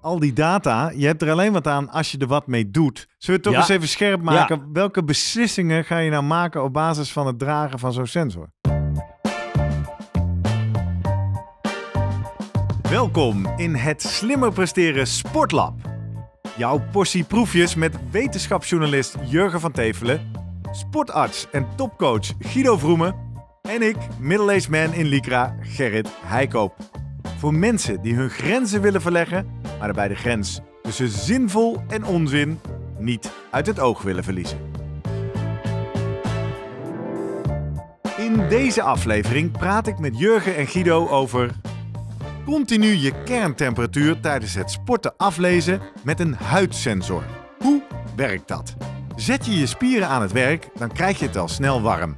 al die data, je hebt er alleen wat aan als je er wat mee doet. Zullen we toch eens even scherp maken? Welke beslissingen ga je nou maken op basis van het dragen van zo'n sensor? Welkom in het Slimmer Presteren Sportlab. Jouw portie proefjes met wetenschapsjournalist Jurgen van Tevelen, sportarts en topcoach Guido Vroemen en ik, middle-aged man in Lycra, Gerrit Heikoop. Voor mensen die hun grenzen willen verleggen maar bij de grens tussen zinvol en onzin niet uit het oog willen verliezen. In deze aflevering praat ik met Jurgen en Guido over continu je kerntemperatuur tijdens het sporten aflezen met een huidsensor. Hoe werkt dat? Zet je je spieren aan het werk, dan krijg je het al snel warm.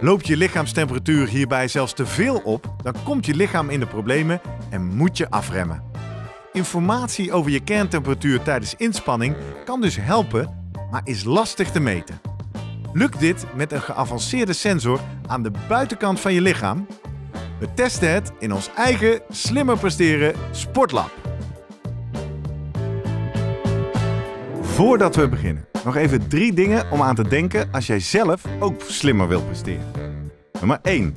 Loopt je lichaamstemperatuur hierbij zelfs te veel op, dan komt je lichaam in de problemen en moet je afremmen. Informatie over je kerntemperatuur tijdens inspanning kan dus helpen, maar is lastig te meten. Lukt dit met een geavanceerde sensor aan de buitenkant van je lichaam? We testen het in ons eigen slimmer presteren Sportlab. Voordat we beginnen, nog even drie dingen om aan te denken als jij zelf ook slimmer wilt presteren. Nummer 1.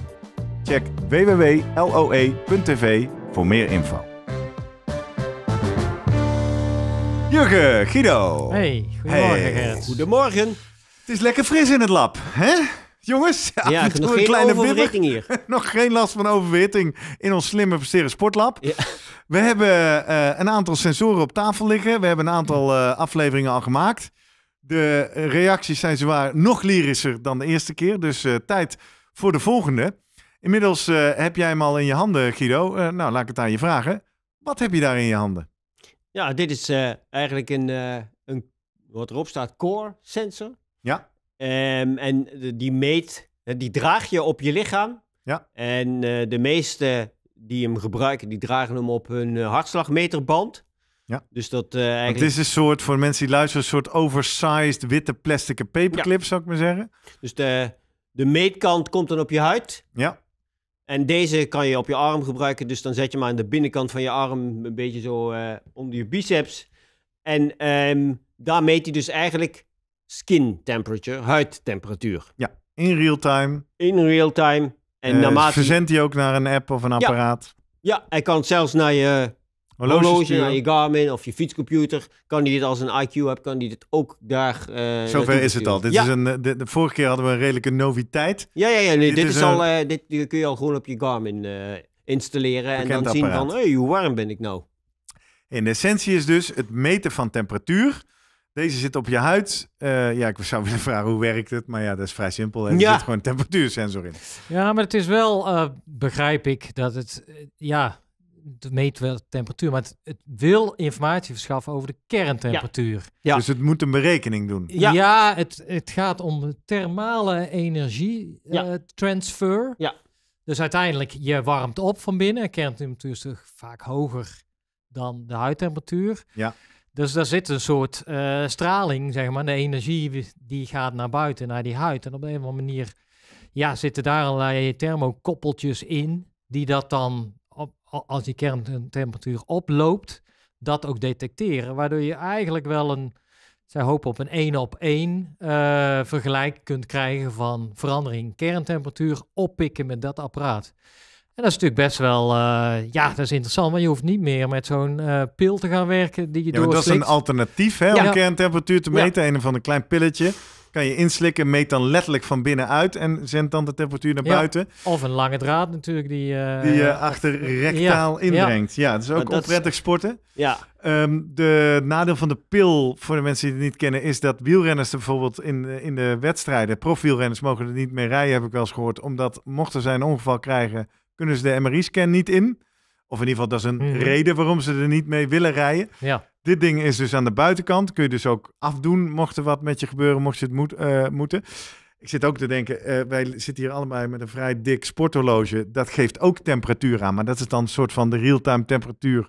Check www.loe.tv voor meer info. Jurgen, Guido. Hey, goedemorgen Goedemorgen. Het is lekker fris in het lab, hè? Jongens, ja, ja nog een kleine overwitting hier. nog geen last van overwitting in ons slimme verseren sportlab. We hebben eh, een aantal sensoren op tafel liggen. We hebben een aantal eh, afleveringen al gemaakt. De reacties zijn zwaar nog lyrischer dan de eerste keer. Dus eh, tijd voor de volgende. Inmiddels eh, heb jij hem al in je handen, Guido. Eh, nou, laat ik het aan je vragen. Wat heb je daar in je handen? Ja, dit is eh, eigenlijk een, een, wat erop staat, core sensor. Ja. Ehm, en die meet, die draag je op je lichaam. Ja. En de meeste die hem gebruiken, die dragen hem op hun hartslagmeterband. Ja. Dus dat uh, eigenlijk... Het is een soort, voor mensen die luisteren, een soort oversized witte plastic paperclip, zou ik maar zeggen. Dus de, de meetkant komt dan op je huid. Ja. En deze kan je op je arm gebruiken. Dus dan zet je maar aan de binnenkant van je arm een beetje zo uh, onder je biceps. En ehm, daar meet hij dus eigenlijk skin temperature, huidtemperatuur. Ja, in real time. In real time. En eh, naarmate... Verzendt hij ook naar een app of een apparaat? Ja, ja hij kan zelfs naar je horloge je Garmin of je fietscomputer. Kan die dit als een IQ hebben, kan die dit ook daar. Uh, Zover is het al. Dit is een, eh, de, vorige keer hadden we een redelijke noviteit. Ja, ja, ja. Nee, dit, is, al, eh, dit kun je al gewoon op je Garmin installeren. en dan zien van, hey, hoe warm ben ik nou? In essentie is dus het meten van temperatuur. Deze zit op je huid. ja, ik zou willen vragen hoe werkt het, maar ja, dat is vrij simpel. Er zit gewoon een temperatuursensor in. Ja, maar het is wel, begrijp ik, dat het, ja, het meet wel de temperatuur, maar het, het, wil informatie verschaffen over de kerntemperatuur. Ja. Dus het moet een berekening doen. Ja, het, het gaat om thermale energie eh, transfer. Ja. Dus uiteindelijk, je warmt op van binnen. Kerntemperatuur is toch vaak hoger dan de huidtemperatuur. Ja. Dus daar zit een soort eh, straling, zeg maar. De energie die gaat naar buiten, naar die huid. En op een of andere manier ja, zitten daar allerlei thermokoppeltjes in, die dat dan als die kerntemperatuur oploopt, dat ook detecteren. Waardoor je eigenlijk wel een, zij hopen op een één op één eh, vergelijk kunt krijgen van verandering kerntemperatuur oppikken met dat apparaat. En dat is natuurlijk best wel, eh, ja, dat is interessant, maar je hoeft niet meer met zo'n eh, pil te gaan werken die je ja, Dat is een alternatief hè, om kerntemperatuur te meten, een van een klein pilletje kan je inslikken, meet dan letterlijk van binnenuit en zend dan de temperatuur naar buiten. Of een lange draad natuurlijk die... Eh, die eh, je achter rectaal ja. inbrengt. Ja, ook onprettig sporten. Ja. Ehm, de nadeel van de pil, voor de mensen die het niet kennen, is dat wielrenners er bijvoorbeeld in, eh, in de wedstrijden, profielrenners mogen er niet mee rijden, heb ik wel eens gehoord, omdat mochten zij een ongeval krijgen, kunnen ze de MRI-scan niet in. Of in ieder geval, dat is een mhm. reden waarom ze er niet mee willen rijden. Ja. Dit ding is dus aan de buitenkant. Kun je dus ook afdoen, mocht er wat met je gebeuren, mocht je het moet, eh, moeten. Ik zit ook te denken, eh, wij zitten hier allebei met een vrij dik sporthorloge. Dat geeft ook temperatuur aan, maar dat is dan een soort van de real-time temperatuur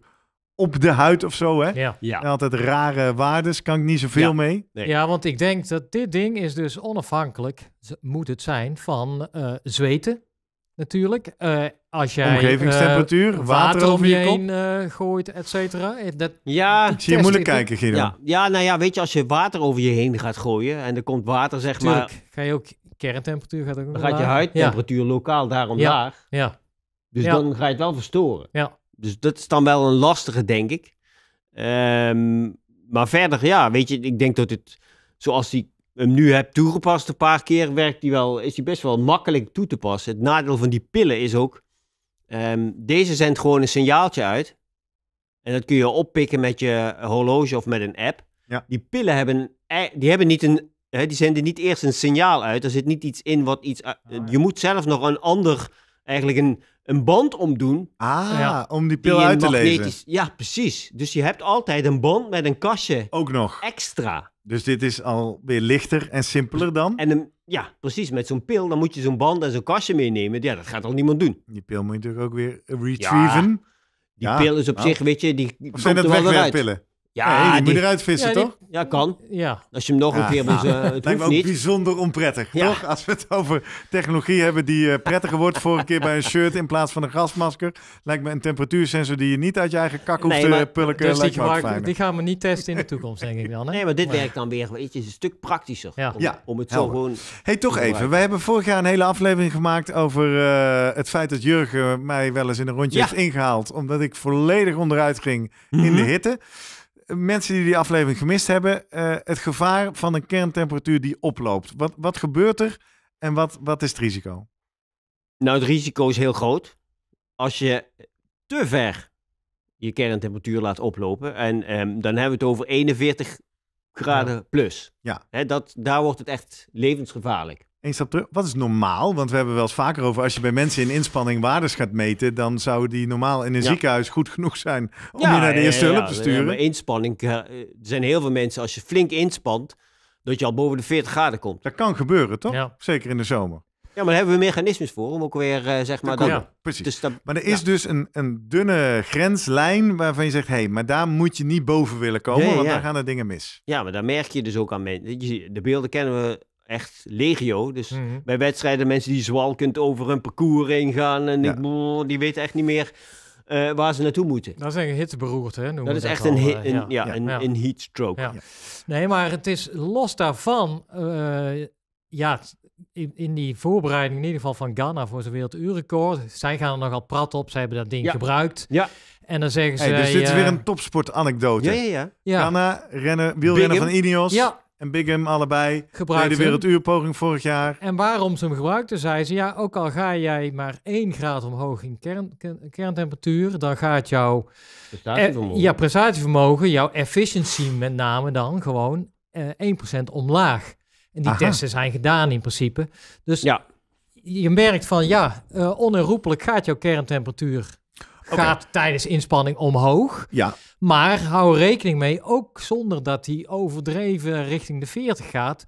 op de huid of zo, hè? Ja. Altijd rare waardes, kan ik niet zoveel mee. Ja, want ik denk dat dit ding is dus onafhankelijk, moet het zijn, van uh, zweten natuurlijk. Eh als jij omgevingstemperatuur, eh, water, over je, heen eh, gooit, et cetera. Dat, ja, ik zie je moeilijk kijken, Guido. Ja, ja, nou ja, weet je, als je water over je heen gaat gooien en er komt water, zeg maar. Ga je ook kerntemperatuur gaat ook Dan gaat je huidtemperatuur lokaal daarom ja. laag. Ja. Dus dan ga je het wel verstoren. Ja. Dus dat is dan wel een lastige, denk ik. Ehm, maar verder, ja, weet je, ik denk dat het zoals die hem nu heb toegepast een paar keer, werkt die wel, is die best wel makkelijk toe te passen. Het nadeel van die pillen is ook Ehm, deze zendt gewoon een signaaltje uit. En dat kun je oppikken met je horloge of met een app. Ja. Die pillen hebben, e-, die hebben niet een, die zenden niet eerst een signaal uit. Er zit niet iets in wat iets. Eh, ah, je moet zelf nog een ander, eigenlijk een, een band omdoen. Ah, ja, om die pil uit te lezen. Ja, precies. Dus je hebt altijd een band met een kastje. Ook nog. Extra. Dus dit is alweer lichter en simpeler dan? En ja, precies. Met zo'n pil, dan moet je zo'n band en zo'n kastje meenemen. Ja, dat gaat al niemand doen. Die pil moet je natuurlijk ook weer retrieven. die pil is op nou. zich, weet je, die of zijn dat wegwerppillen? Ja, nee, moet eruit vissen, toch? ja, kan. Ja. Als je hem nog een keer... Dus, uh, het Lijkt me ook bijzonder onprettig, toch? Als we het over technologie hebben die eh, prettiger wordt voor een keer bij een shirt in plaats van een gasmasker. Lijkt me een temperatuursensor die je niet uit je eigen kak hoeft nee, te pulken. Dus die, die gaan we niet testen in de toekomst, denk ik dan. Hè? Nee, maar dit werkt dan weer weet je, een stuk praktischer. Ja. Om, het zo gewoon... hey, toch even. Wij hebben vorig jaar een hele aflevering gemaakt over eh, het feit dat Jurgen mij wel eens in een rondje heeft ingehaald. Omdat ik volledig onderuit ging in de mhm. hitte mensen die die aflevering gemist hebben, eh, het gevaar van een kerntemperatuur die oploopt. Wat, wat gebeurt er en wat, wat is het risico? Nou, het risico is heel groot. Als je te ver je kerntemperatuur laat oplopen. En ehm, dan hebben we het over 41 graden plus. Ja. dat, daar wordt het echt levensgevaarlijk. Eén stap terug. Wat is normaal? Want we hebben wel eens vaker over als je bij mensen in inspanning waardes gaat meten, dan zou die normaal in een ziekenhuis goed genoeg zijn om je naar de eerste hulp te sturen. Ja, maar inspanning, eh, er zijn heel veel mensen als je flink inspant, dat je al boven de 40 graden komt. Dat kan gebeuren, toch? Zeker in de zomer. Ja, maar daar hebben we mechanismes voor om ook weer, eh, zeg maar... Dat, ja, precies. Dus maar er is dus een, een dunne grenslijn waarvan je zegt... hé, hey, maar daar moet je niet boven willen komen, want daar dan gaan er dingen mis. Ja, maar daar merk je dus ook aan mensen. De beelden kennen we echt legio. Dus mhm. bij wedstrijden mensen die zwalkend over hun parcours heen gaan. En die, die weten echt niet meer eh, waar ze naartoe moeten. Dat is een hitteberoerd, hè? Dat is echt een, hit, eh, een, ja. een, een heatstroke. Nee, maar het is los daarvan... Eh, ja, in, in, die voorbereiding in ieder geval van Ghana voor zijn werelduurrecord. Zij gaan er nogal prat op. Zij hebben dat ding gebruikt. Ja. En dan zeggen ze... dus dit is weer een topsport anekdote. Ja, ja, ja. Ghana, rennen, wielrennen van Idios. Ja, en Bigham allebei gebruikten de weer het uurpoging vorig jaar. En waarom ze hem gebruikten, zei ze, ja, ook al ga jij maar 1 graad omhoog in kern, kerntemperatuur, dan gaat jouw prestatievermogen. Eh, ja, prestatievermogen, jouw efficiency met name dan gewoon eh, 1% omlaag. En die Aha. testen zijn gedaan in principe. Dus ja. je merkt van, ja, uh, onherroepelijk gaat jouw kerntemperatuur gaat tijdens inspanning omhoog. Ja. Maar hou rekening mee, ook zonder dat hij overdreven richting de 40 gaat,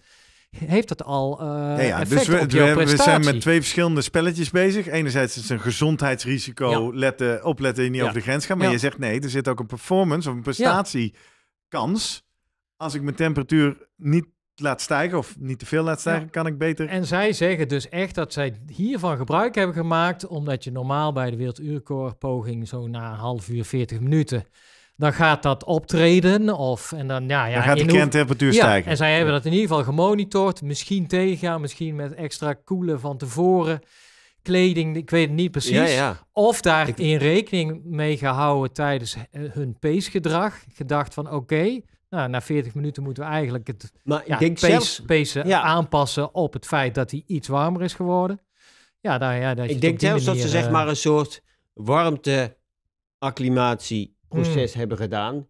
heeft dat al uh, ja, ja. Dus we, we, zijn met twee verschillende spelletjes bezig. Enerzijds is het een gezondheidsrisico, letten, opletten je niet over de grens gaan, Maar je zegt nee, er zit ook een performance of een prestatiekans. Als ik mijn temperatuur niet laat stijgen of niet te veel laat stijgen, kan ik beter. En zij zeggen dus echt dat zij hiervan gebruik hebben gemaakt, omdat je normaal bij de Werelduurkoor poging zo na een half uur, 40 minuten dan gaat dat optreden. Of, en dan, ja, ja, gaat de kerntemperatuur stijgen. En zij hebben dat in ieder geval gemonitord. Misschien gaan misschien met extra koelen van tevoren. Kleding, ik weet het niet precies. Of daar ik... in rekening mee gehouden tijdens eh, hun peesgedrag. Gedacht van oké, nou, na 40 minuten moeten we eigenlijk het maar ik denk pace, aanpassen op het feit dat hij iets warmer is geworden. Ja, daar, ja, dat ik denk zelfs dat ze zeg maar eh, een soort warmte hmm. hebben gedaan.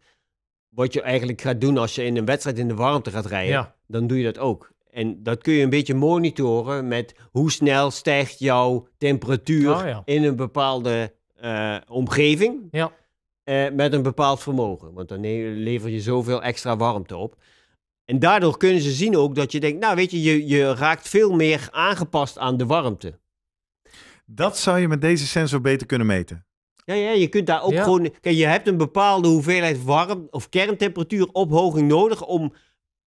Wat je eigenlijk gaat doen als je in een wedstrijd in de warmte gaat rijden, dan doe je dat ook. En dat kun je een beetje monitoren met hoe snel stijgt jouw temperatuur oh, in een bepaalde eh, omgeving. Ja eh, met een bepaald vermogen. Want dan lever je zoveel extra warmte op. En daardoor kunnen ze zien ook dat je denkt, nou weet je, je, je raakt veel meer aangepast aan de warmte. Dat zou je met deze sensor beter kunnen meten. Ja, ja je kunt daar ook gewoon. Kijk, je hebt een bepaalde hoeveelheid warm of kerntemperatuur ophoging nodig om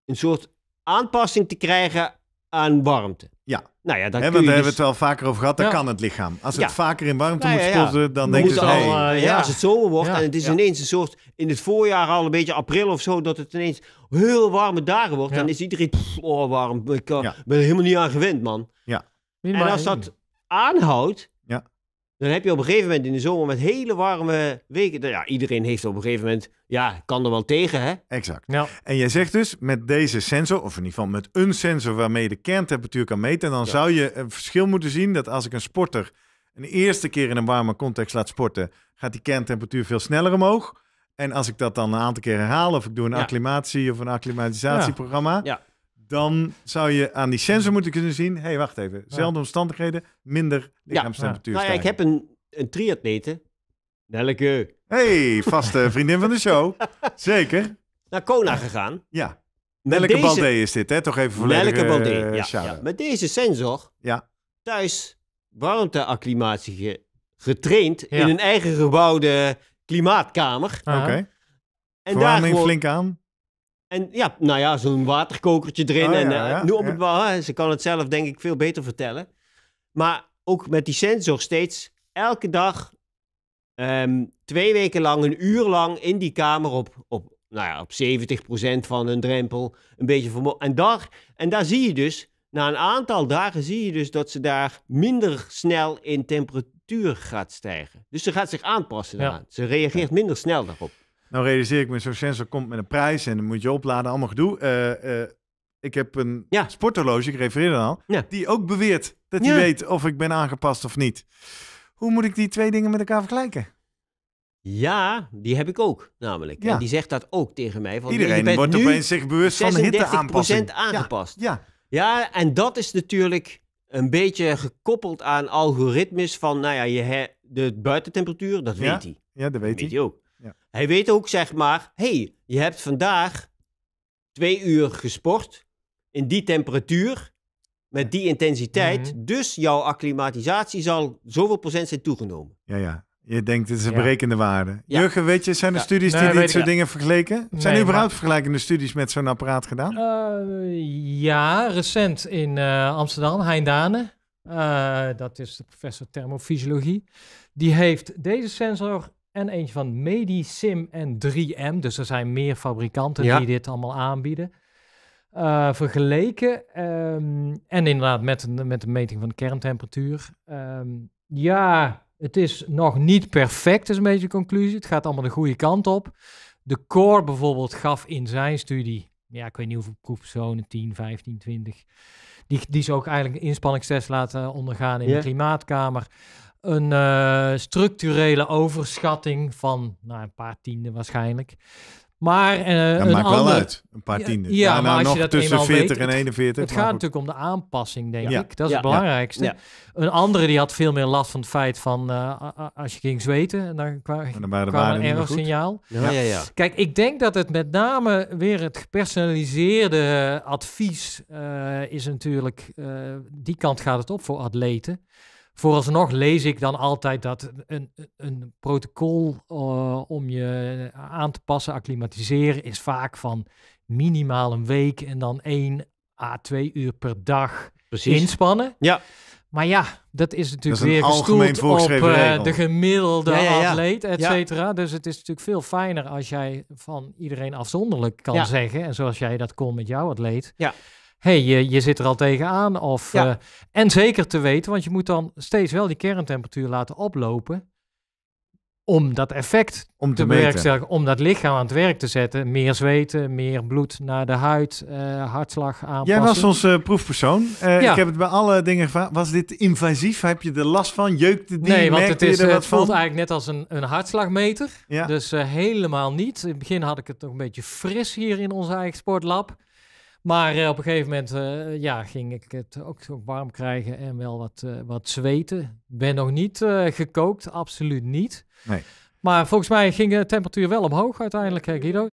een soort aanpassing te krijgen aan warmte. Ja. Nou ja, dan He, want daar dus- hebben we het wel vaker over gehad, dan kan het lichaam. Als het vaker in warmte nou moet sporten, dan denk je... hey, eh, ja. Als het zomer wordt en het is ineens een soort... in het voorjaar al een beetje april of zo... dat het ineens heel warme dagen wordt... dan is iedereen... oh, warm. Ik eh, ben helemaal niet aan gewend, man. Ja. En als dat aanhoudt... Dan heb je op een gegeven moment in de zomer met hele warme weken. Nou ja, iedereen heeft op een gegeven moment. Ja, kan er wel tegen, hè? Exact. Ja. En jij zegt dus met deze sensor, of in ieder geval met een sensor waarmee je de kerntemperatuur kan meten. En Dan zou je een verschil moeten zien dat als ik een sporter een eerste keer in een warme context laat sporten, gaat die kerntemperatuur veel sneller omhoog. En als ik dat dan een aantal keer herhaal, of ik doe een acclimatie of een acclimatisatieprogramma. Ja dan zou je aan die sensor moeten kunnen zien... hé, hey, wacht even, zelfde omstandigheden, minder lichaamstemperatuur. Ja. Nou ja, ik heb een, een triatlete, Nelleke. hey, vaste vriendin van de show. Zeker. Naar Kona gegaan. Ja. Nelleke deze... is dit, hè? Toch even volledig Nelleke uh, ja, Met deze sensor ja. thuis warmteacclimatie getraind in een eigen gebouwde klimaatkamer. Oké. En daar gewoon... flink aan? En ja, nou ja, zo'n waterkokertje erin. Oh en eh, ja, ja, het wel. Ze kan het zelf denk ik veel beter vertellen. Maar ook met die sensor steeds elke dag ehm, twee weken lang, een uur lang in die kamer op, op, nou ja, op 70% van hun drempel. Een beetje En daar, en daar zie je dus, na een aantal dagen zie je dus dat ze daar minder snel in temperatuur gaat stijgen. Dus ze gaat zich aanpassen daaraan. Ze reageert minder snel daarop. Nou realiseer ik me, zo'n sensor komt met een prijs en dan moet je opladen, allemaal gedoe. Eh, eh, ik heb een sporthorloge, ik refereer dan al, die ook beweert dat hij weet of ik ben aangepast of niet. Hoe moet ik die twee dingen met elkaar vergelijken? Ja, die heb ik ook namelijk. Ja. die zegt dat ook tegen mij. Van, Iedereen wordt opeens zich bewust van de hitteaanpassing. aangepast. Ja, ja. en dat is natuurlijk een beetje gekoppeld aan algoritmes van, nou ja, je de buitentemperatuur, dat weet hij. Ja, dat weet, dat weet hij ook. Ja. Hij weet ook, zeg maar, hey, je hebt vandaag twee uur gesport in die temperatuur, met die intensiteit. Mhm. Dus jouw acclimatisatie zal zoveel procent zijn toegenomen. Ja, ja. Je denkt, het is een ja. berekende waarde. Jurgen, weet je, zijn er studies die dit soort dingen vergeleken? Zijn er überhaupt vergelijkende studies met zo'n apparaat gedaan? Eh, ja, recent in eh, Amsterdam, Heindane. Uh, dat is de professor thermofysiologie. Die heeft deze sensor en eentje van Medisim en 3M. Dus er zijn meer fabrikanten die dit allemaal aanbieden. Eh, vergeleken. Ehm, en inderdaad met, met de meting van de kerntemperatuur. Ehm, ja, het is nog niet perfect, is een beetje conclusie. Het gaat allemaal de goede kant op. De Core bijvoorbeeld gaf in zijn studie, ja, ik weet niet hoeveel proefpersonen, 10, 15, 20. Die, die ze ook eigenlijk een inspanningstest laten ondergaan in de klimaatkamer een eh, structurele overschatting van nou, een paar tienden waarschijnlijk. Maar uh, eh, dat maakt wel uit, een paar tienden. Ja, nou, als nog je dat tussen 40 weet, en 41. Het, het gaat natuurlijk om de aanpassing, denk ik. Dat is het belangrijkste. Een andere die had veel meer last van het feit van eh, als je ging zweten, en dan kwam een erg signaal. Kijk, ik denk dat het met name weer het gepersonaliseerde advies is natuurlijk, die kant gaat het op voor atleten vooralsnog lees ik dan altijd dat een, een protocol eh, om je aan te passen, acclimatiseren, is vaak van minimaal een week en dan één à twee uur per dag Precies. inspannen. Ja. Maar ja, dat is natuurlijk weer gestoeld op eh, de gemiddelde atleet, et cetera. Dus het is natuurlijk veel fijner als jij van iedereen afzonderlijk kan zeggen. En zoals jij dat kon met jouw atleet. Ja hey, je, zit er al tegenaan. Of, eh, en zeker te weten, want je moet dan steeds wel die kerntemperatuur laten oplopen. Om dat effect om te, bewerkstelligen, om dat lichaam aan het werk te zetten. Meer zweten, meer bloed naar de huid, uh, hartslag aanpassen. Jij was onze eh, proefpersoon. Ik heb het bij alle dingen gevraagd. Was dit invasief? Heb je er last van? Jeukt het die? Nee, want het, is, het voelt eigenlijk net als een, een hartslagmeter. Ja. Dus helemaal niet. In het begin had ik het nog een beetje fris hier in onze eigen sportlab. Maar eh, op een gegeven moment eh, ja, ging ik het ook warm krijgen en wel wat, uh, wat zweten. Ben nog niet gekookt, absoluut niet. Nee. Maar volgens mij ging de temperatuur wel omhoog uiteindelijk, Guido.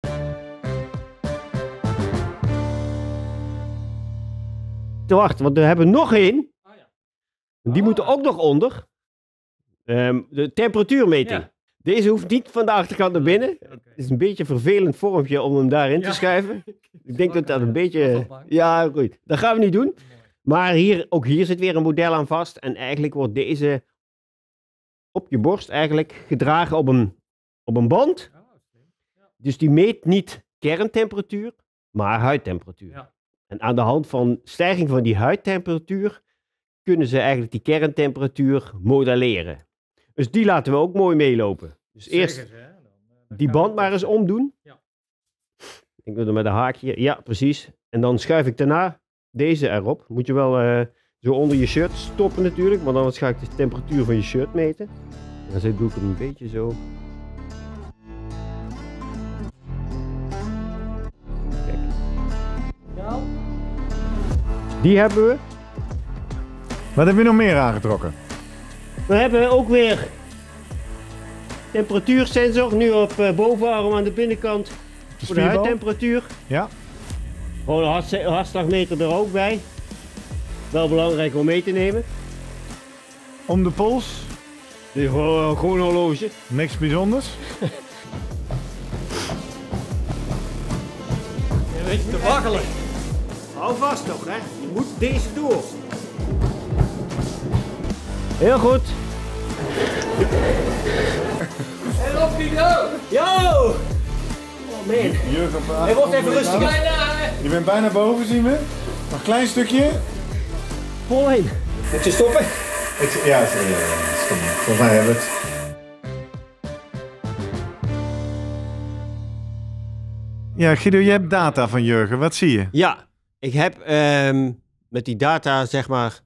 Wacht, want we hebben nog één. Ah, Die moeten ah. ook nog onder. Um, de temperatuurmeting. Ja. Deze hoeft niet van de achterkant naar binnen. Het is een beetje een vervelend vormpje om hem daarin te schuiven. Ik denk dat dat een beetje... Ja, goed. Dat gaan we niet doen. Maar hier, ook hier zit weer een model aan vast. En eigenlijk wordt deze op je borst eigenlijk gedragen op een, op een band. Oh, dus die meet niet kerntemperatuur, maar huidtemperatuur. En aan de hand van stijging van die huidtemperatuur kunnen ze eigenlijk die kerntemperatuur modelleren. Dus die laten we ook mooi meelopen. Dus eerst eh, die band maar eens omdoen. Ja. Ik doe er met een haakje. Ja, precies. En dan schuif ik daarna deze erop. Moet je wel eh, zo onder je shirt stoppen natuurlijk, want anders ga ik de temperatuur van je shirt meten. dan doe ik hem een beetje zo. Kijk. Die hebben we. Wat heb je nog meer aangetrokken? We hebben ook weer temperatuursensor, nu op eh, bovenarm aan de binnenkant voor de huidtemperatuur. Ja. Gewoon een hartslagmeter er ook bij. Wel belangrijk om mee te nemen. Om de pols? Die, gewoon, een eh, horloge. Niks bijzonders. Een beetje te waggelen. Hou vast toch, hè? Je moet deze door. Heel goed. En op die Yo! Oh man. Jurgen, wordt even rustig. Je bent bijna boven, zien we. Nog een klein stukje. Vol heen. Moet je stoppen? Ik, ja, sorry, stoppen. Volgens mij hebben we het. Ja, Guido, je hebt data van Jurgen. Wat zie je? Ja, ik heb ehm, met die data, zeg maar,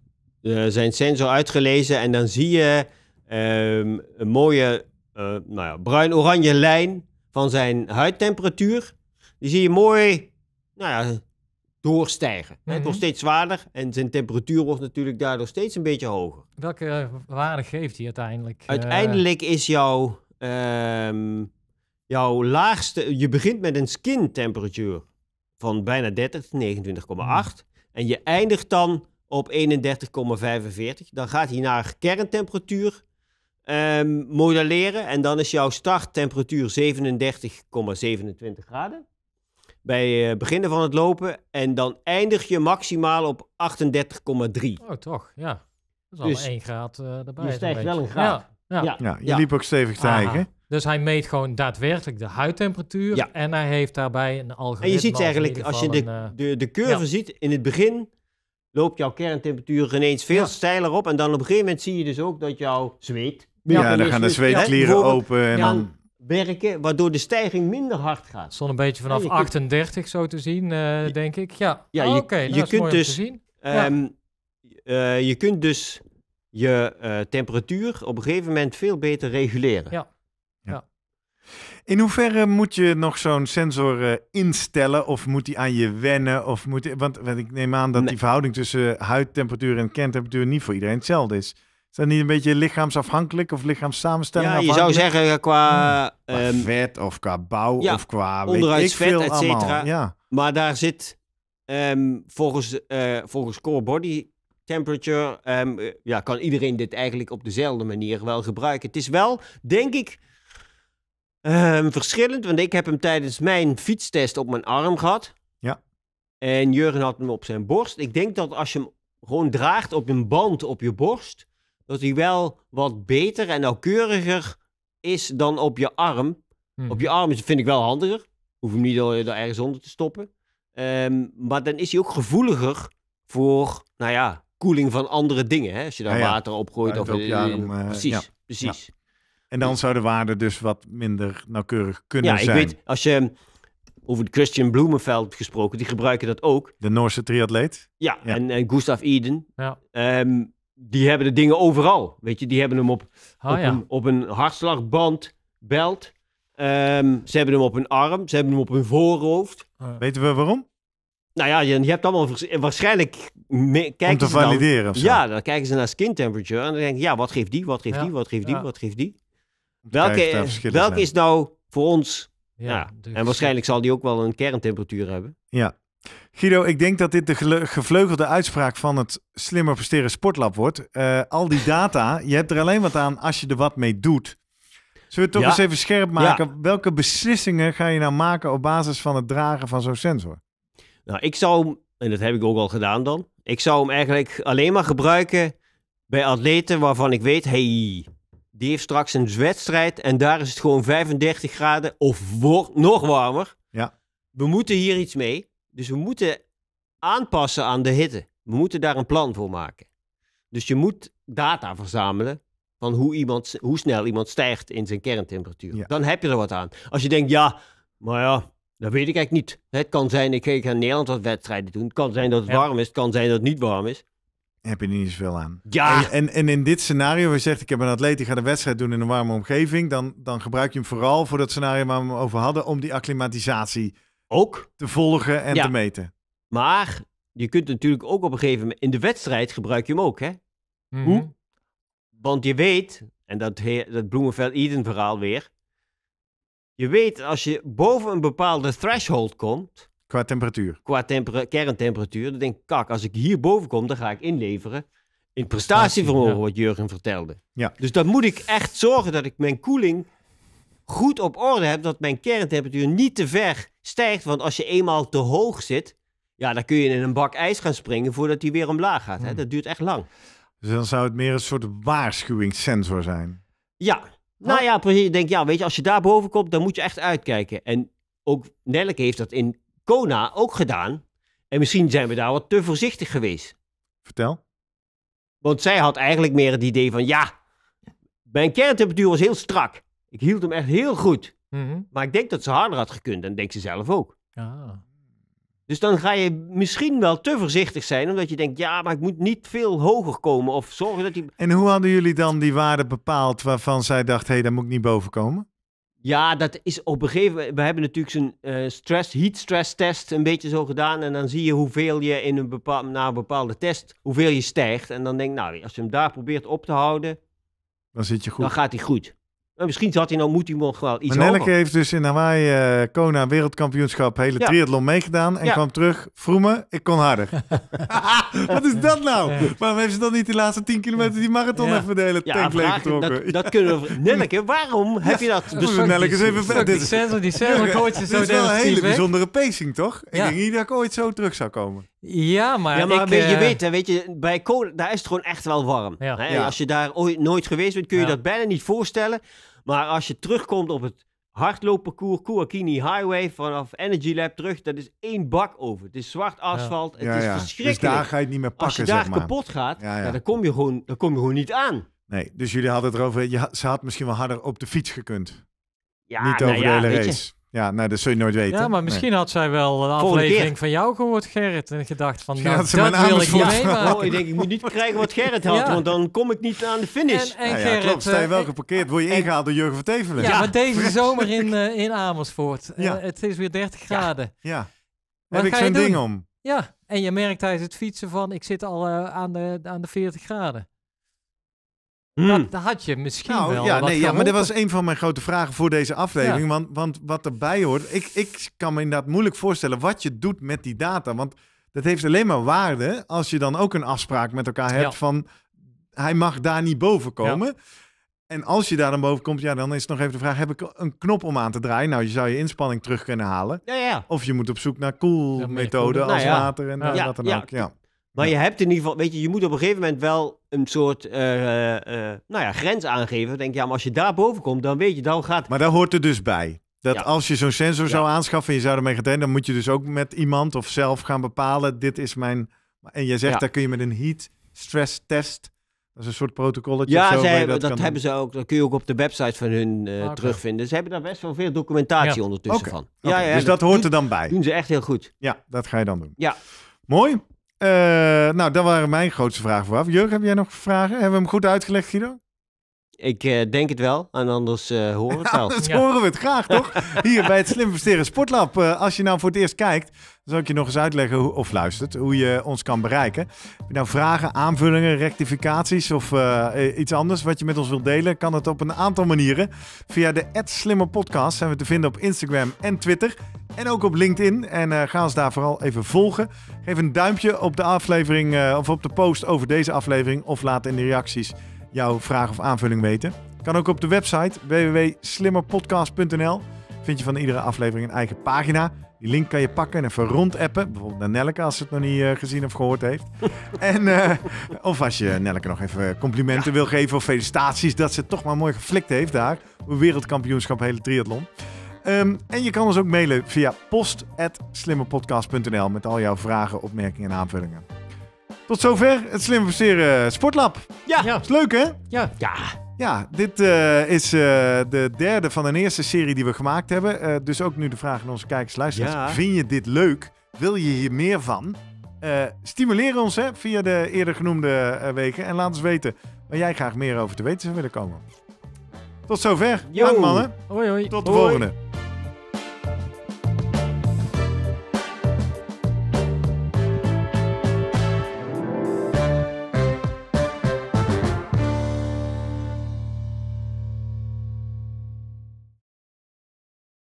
eh, zijn sensor uitgelezen en dan zie je ehm, een mooie eh, nou ja, bruin-oranje lijn van zijn huidtemperatuur. Die zie je mooi nou ja, doorstijgen. Mm Het mhm. wordt steeds zwaarder en zijn temperatuur wordt natuurlijk daardoor steeds een beetje hoger. Welke eh, waarde geeft hij uiteindelijk? Uiteindelijk is jouw, ehm, jouw laagste... Je begint met een skin temperatuur van bijna 30, 29,8. Mhm. En je eindigt dan op 31,45. Dan gaat hij naar kerntemperatuur ehm, modelleren. En dan is jouw starttemperatuur 37,27 graden. Bij eh, het beginnen van het lopen. En dan eindig je maximaal op 38,3. Oh, toch? Ja. Dat is dus, al 1 graad uh, erbij. Je stijgt wel een graad. Ja, ja. ja je liep ook stevig stijgen. Dus hij meet gewoon daadwerkelijk de huidtemperatuur. En hij heeft daarbij een algoritme. En je ziet eigenlijk, als je de, eh, de, de curve ziet, in het begin loopt jouw kerntemperatuur ineens veel steiler op. En dan op een gegeven moment zie je dus ook dat jouw zweet... Ja, dan gaan de dus- zweetklieren open en dan werken, waardoor de stijging minder hard gaat. Zo'n een beetje vanaf 38 zo te zien, eh, denk ik. Ja, ja ah, oké. Okay. Nou, je, kunt dus, um, ja. Ehm, eh, je kunt dus je eh, temperatuur op een gegeven moment veel beter reguleren. Ja. In hoeverre moet je nog zo'n sensor eh, instellen of moet die aan je wennen? Of moet want, ik neem aan dat die verhouding tussen huidtemperatuur en kerntemperatuur niet voor iedereen hetzelfde is. Is dat niet een beetje lichaamsafhankelijk of lichaamssamenstelling? Ja, je zou zeggen eh, hmm. ehm, qua... vet of qua bouw of qua... Onderhuidsvet, et cetera. Ja. Maar daar zit ehm, volgens, eh, volgens core body temperature... Ehm, ja, kan iedereen dit eigenlijk op dezelfde manier wel gebruiken. Het is wel, denk ik Ehm, verschillend, want ik heb hem tijdens mijn fietstest op mijn arm gehad. Ja. En Jurgen had hem op zijn borst. Ik denk dat als je hem gewoon draagt op een band op je borst, dat hij wel wat beter en nauwkeuriger is dan op je arm. Mhm. Op je arm is, vind ik wel handiger. Hoef hem niet er, ergens onder te stoppen. Ehm, maar dan is hij ook gevoeliger voor, nou ja, koeling van andere dingen. Hè? Als je daar ja, ja. water Of, op je arm, precies, precies. En dan zou de waarde dus wat minder nauwkeurig kunnen zijn. Ja, ik weet, als je hm, over Christian Bloemenveld gesproken, die gebruiken dat ook. De Noorse triatleet. Ja, En, en eh, Gustav Eden. Ja. Ehm, die hebben de dingen overal. Weet je, die hebben hem op, ah, op, een, hartslagband, belt. Ehm, ze hebben hem op hun arm, ze hebben hem op hun voorhoofd. Weten we waarom? Nou ja, je, je hebt allemaal eh, waarschijnlijk Mee, kijken Om te valideren. Dan, ja, dan kijken ze naar skin temperature en dan denken ja, wat geeft die, wat geeft die, wat geeft die, wat geeft die welke, is nou voor ons? Ja, dus- En waarschijnlijk zal die ook wel een kerntemperatuur hebben. Ja. Guido, ik denk dat dit de gevleugelde uitspraak van het slimmer presteren sportlab wordt. Eh, al die data, je hebt er alleen wat aan als je er wat mee doet. Zullen we toch eens even scherp maken? Welke beslissingen ga je nou maken op basis van het dragen van zo'n sensor? Nou, ik zou hem, en dat heb ik ook al gedaan dan, ik zou hem eigenlijk alleen maar gebruiken bij atleten waarvan ik weet, hey, die heeft straks een wedstrijd en daar is het gewoon 35 graden of wordt nog warmer. Ja. We moeten hier iets mee. Dus we moeten aanpassen aan de hitte. We moeten daar een plan voor maken. Dus je moet data verzamelen van hoe, iemand, hoe snel iemand stijgt in zijn kerntemperatuur. Dan heb je er wat aan. Als je denkt, ja, maar ja, dat weet ik eigenlijk niet. Het kan zijn, ik ga in Nederland wat wedstrijden doen. Het kan zijn dat het warm is, het kan zijn dat het niet warm is heb je er niet zoveel aan. Ja. En, en, in dit scenario, je zegt ik heb een atleet die gaat een wedstrijd doen in een warme omgeving, dan, dan gebruik je hem vooral voor dat scenario waar we hem over hadden, om die acclimatisatie ook te volgen en te meten. Maar je kunt natuurlijk ook op een gegeven moment in de wedstrijd gebruik je hem ook, hè? Mhm. Hoe? Want je weet, en dat, dat Bloemenveld-Eden verhaal weer, je weet als je boven een bepaalde threshold komt, Qua temperatuur. Qua kerntemperatuur. Dan denk ik, kak, als ik hierboven kom, dan ga ik inleveren. In prestatievermogen, wat Jurgen vertelde. Ja. Dus dan moet ik echt zorgen dat ik mijn koeling goed op orde heb. Dat mijn kerntemperatuur niet te ver stijgt. Want als je eenmaal te hoog zit, ja, dan kun je in een bak ijs gaan springen voordat hij weer omlaag gaat. Hè? Hmm. Dat duurt echt lang. Dus dan zou het meer een soort waarschuwingssensor zijn. Ja, nou ja, precies. Ik denk, ja, weet je, als je daar boven komt, dan moet je echt uitkijken. En ook Nelk heeft dat in Kona ook gedaan. En misschien zijn we daar wat te voorzichtig geweest. Vertel. Want zij had eigenlijk meer het idee van, ja, mijn kerntemperatuur was heel strak. Ik hield hem echt heel goed. Mhm. Maar ik denk dat ze harder had gekund. En denkt ze zelf ook. Ah. Dus dan ga je misschien wel te voorzichtig zijn, omdat je denkt, ja, maar ik moet niet veel hoger komen of zorgen dat die... En hoe hadden jullie dan die waarde bepaald waarvan zij dacht, hé, hey, daar moet ik niet boven komen? Ja, dat is op een gegeven moment. We hebben natuurlijk zo'n eh, stress, heat stress test een beetje zo gedaan. En dan zie je hoeveel je in een bepaalde, na een bepaalde test, hoeveel je stijgt. En dan denk ik, nou, als je hem daar probeert op te houden, dan zit je goed. Dan gaat hij goed. Eh, misschien had hij nou, moet hij nog iets maar Nelleke heeft dus in Hawaii eh, Kona wereldkampioenschap hele ja. triathlon meegedaan. En kwam terug, vroemen, ik kon harder. Wat is dat nou? Waarom heeft ze dan niet de laatste 10 kilometer die marathon even de hele tank leeg getrokken? Dat, dat, kunnen we... Nelleke, waarom heb je dat besloten? Nelleke is even verder. Dit sensor, die sensor zo Dit is wel een hele bijzondere pacing, toch? Ik denk niet dat ik ooit zo terug zou komen. Ja, maar, ik, je eh, weet, weet je, bij Kona, daar is het gewoon echt wel warm. Hè? Als je daar ooit nooit geweest bent, kun je dat bijna niet voorstellen. Maar als je terugkomt op het hardloopparcours Kouakini Highway vanaf Energy Lab terug, dat is één bak over. Het is zwart asfalt, ja. het is dus verschrikkelijk. Dus daar ga je het niet meer pakken, Als je daar kapot gaat, dan, kom je gewoon, dan kom je gewoon niet aan. Nee, dus jullie hadden het erover, ze had misschien wel harder op de fiets gekund. Ja, niet nou over de hele race. Ja, nou, dat zul je nooit weten. Ja, maar misschien had zij wel een aflevering van jou gehoord, Gerrit. En gedacht van, nou, dat wil ik niet ja. Oh, ik denk, ik moet niet krijgen wat Gerrit had, want dan kom ik niet aan de finish. En, en Gerrit... Klopt, sta je eh, wel geparkeerd, word je ingehaald door Jurgen van Tevelen. Ja, maar deze zomer in, eh, in Amersfoort. Eh, het is weer 30 graden. Ja, heb ik zo'n ding om. Ja, en je merkt tijdens het fietsen van, ik zit al aan, de, aan de 40 graden. Hmm. Dat, had je misschien nou, wel. Ja, nee, maar dat was een van mijn grote vragen voor deze aflevering. Want, want wat erbij hoort, ik, ik kan me inderdaad moeilijk voorstellen wat je doet met die data. Want dat heeft alleen maar waarde als je dan ook een afspraak met elkaar hebt van hij mag daar niet boven komen. En als je daar dan boven komt, ja, dan is het nog even de vraag: heb ik een knop om aan te draaien? Nou, je zou je inspanning terug kunnen halen. Ja, ja. Of je moet op zoek naar cool methoden als nou, water en wat dan ook. Ja. Maar je hebt in ieder geval, weet je, je moet op een gegeven moment wel een soort eh, eh, eh, nou ja, grens aangeven. Denk je, ja, maar als je daar boven komt, dan weet je, dan gaat. Maar daar hoort er dus bij. Dat als je zo'n sensor zou aanschaffen en je zou ermee gaan denken, dan moet je dus ook met iemand of zelf gaan bepalen: dit is mijn. En je zegt, daar kun je met een heat stress test. Dat is een soort protocolletje. Ja, dat, hebben ze ook. Dat kun je ook op de website van hun ah, terugvinden. Ze hebben daar best wel veel documentatie ondertussen van. Ja, dus dat, hoort er dan bij. Doen ze echt heel goed. Ja, dat ga je dan doen. Ja. Mooi. Eh, nou, dat waren mijn grootste vragen vooraf. Jurk, heb jij nog vragen? Hebben we hem goed uitgelegd, Guido? Ik eh, denk het wel, en anders eh, horen we het wel. anders horen we het graag, toch? Hier bij het Slim Versteren Sportlab. Eh, als je nou voor het eerst kijkt, zal ik je nog eens uitleggen of luistert hoe je ons kan bereiken. Heb je nou vragen, aanvullingen, rectificaties of iets anders wat je met ons wilt delen, kan het op een aantal manieren. Via de Slimme Podcast zijn we te vinden op Instagram en Twitter. En ook op LinkedIn. En ga ons daar vooral even volgen. Geef een duimpje op de aflevering of op de post over deze aflevering of laat in de reacties jouw vraag of aanvulling weten. Kan ook op de website www.slimmerpodcast.nl. Vind je van iedere aflevering een eigen pagina. Die link kan je pakken en even rondappen. Bijvoorbeeld naar Nelke als ze het nog niet eh, gezien of gehoord heeft. en, eh, of als je Nelke nog even complimenten wil geven of felicitaties. Dat ze toch maar mooi geflikt heeft daar. Wereldkampioenschap hele triathlon. Ehm, en je kan ons ook mailen via post.slimmerpodcast.nl met al jouw vragen, opmerkingen en aanvullingen. Tot zover het slim investeren eh, Sportlab. Ja. Is leuk, hè? Ja. Ja. Ja, dit eh, is eh, de derde van de eerste serie die we gemaakt hebben. dus ook nu de vraag aan onze kijkers luisteraars. Vind je dit leuk? Wil je hier meer van? stimuleer ons hè, via de eerder genoemde weken. En laat ons weten waar jij graag meer over te weten zou willen komen. Tot zover. Yo. mannen. Hoi, hoi. Tot de volgende.